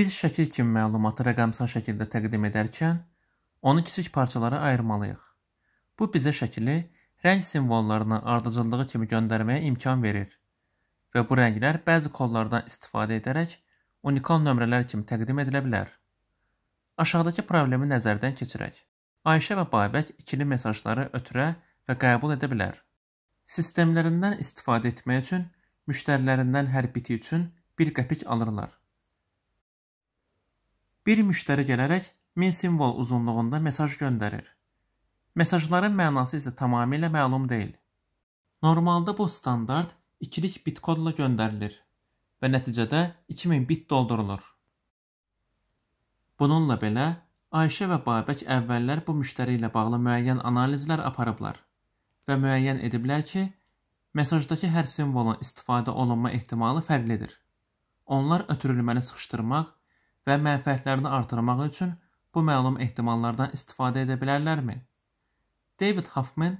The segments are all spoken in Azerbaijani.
Biz şəkil kimi məlumatı rəqəmsal şəkildə təqdim edərkən, onu kiçik parçalara ayırmalıyıq. Bu bizə şəkili rəng simvollarına ardıcıllığı kimi göndərməyə imkan verir və bu rənglər bəzi kollardan istifadə edərək unikal nömrələr kimi təqdim edilə bilər. Aşağıdakı problemi nəzərdən keçirək. Ayşə və Babək ikili mesajları ötürə və qəbul edə bilər. Sistemlərindən istifadə etmək üçün müştərilərindən hər biti üçün bir qəpik alırlar. Bir müştəri gələrək min simvol uzunluğunda mesaj göndərir. Mesajların mənası isə tamamilə məlum deyil. Normalda bu standart ikilik bit kodla göndərilir və nəticədə 2000 bit doldurulur. Bununla belə, Ayşə və Babək əvvəllər bu müştəri ilə bağlı müəyyən analizlər aparıblar və müəyyən ediblər ki, mesajdakı hər simvolun istifadə olunma ehtimalı fərqlidir. Onlar ötürülməni sıxışdırmaq və mənfəətlərini artırmaq üçün bu məlum ehtimallardan istifadə edə bilərlərmi? David Huffman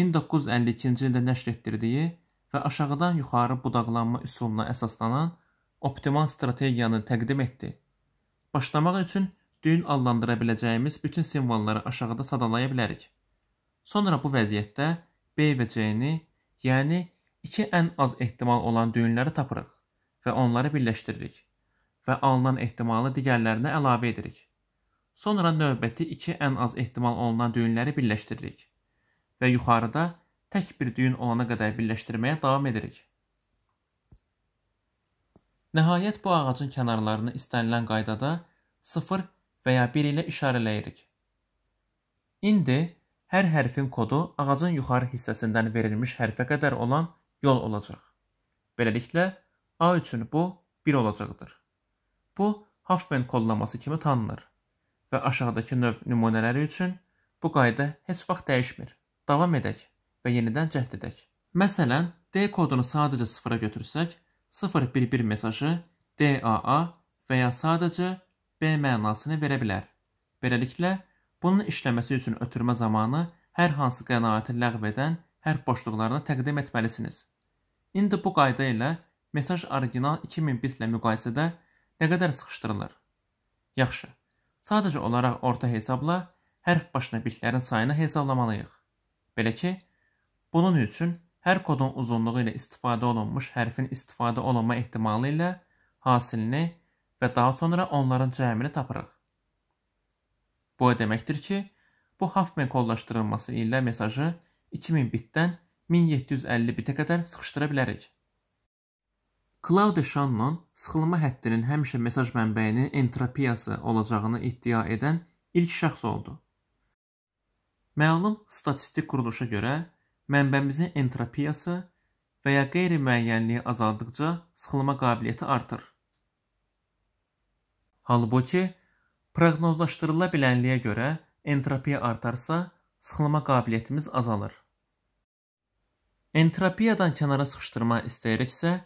1952-ci ildə nəşr etdirdiyi və aşağıdan yuxarı budaqlanma üsuluna əsaslanan optimal strategiyanı təqdim etdi. Başlamaq üçün düyün adlandıra biləcəyimiz bütün simvolları aşağıda sadalaya bilərik. Sonra bu vəziyyətdə B və C-ni, yəni iki ən az ehtimal olan düyünləri tapırıq və onları birləşdiririk və alınan ehtimalı digərlərinə əlavə edirik. Sonra növbəti iki ən az ehtimal olunan düyünləri birləşdiririk və yuxarıda tək bir düyün olana qədər birləşdirməyə davam edirik. Nəhayət bu ağacın kənarlarını istənilən qaydada 0 və ya 1 ilə işarələyirik. İndi hər hərfin kodu ağacın yuxarı hissəsindən verilmiş hərfə qədər olan yol olacaq. Beləliklə, A üçün bu 1 olacaqdır. Bu Huffman kodlaması kimi tanınır və aşağıdakı növ nümunələri üçün bu qayda heç vaxt dəyişmir. Davam edək və yenidən cəhd edək. Məsələn, D kodunu sadəcə sıfıra götürsək, 011 mesajı DAA və ya sadəcə B mənasını verə bilər. Beləliklə, bunun işləməsi üçün ötürmə zamanı hər hansı qənaəti ləğv edən hərf boşluqlarını təqdim etməlisiniz. İndi bu qayda ilə mesaj orijinal 2000 bitlə müqayisədə nə qədər sıxışdırılır. Yaxşı. Sadəcə olaraq orta hesabla hərf başına bitlərin sayını hesablamalıyıq. Belə ki, bunun üçün hər kodun uzunluğu ilə istifadə olunmuş hərfin istifadə olunma ehtimalı ilə hasilini və daha sonra onların cəmini tapırıq. Bu o deməkdir ki, bu Huffman kollaşdırılması ilə mesajı 2000 bitdən 1750 bitə qədər sıxışdıra bilərik. Klaude Shannon sıxılma həddinin həmişə mesaj mənbəyinin entropiyası olacağını iddia edən ilk şəxs oldu. Məlum statistik quruluşa görə mənbəmizin entropiyası və ya qeyri-müəyyənliyi azaldıqca sıxılma qabiliyyəti artır. Halbuki, proqnozlaşdırıla bilənliyə görə entropiya artarsa, sıxılma qabiliyyətimiz azalır. Entropiyadan kənara sıxışdırma istəyiriksə,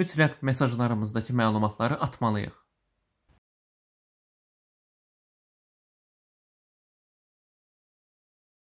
mütləq mesajlarımızdakı məlumatları atmalıyıq.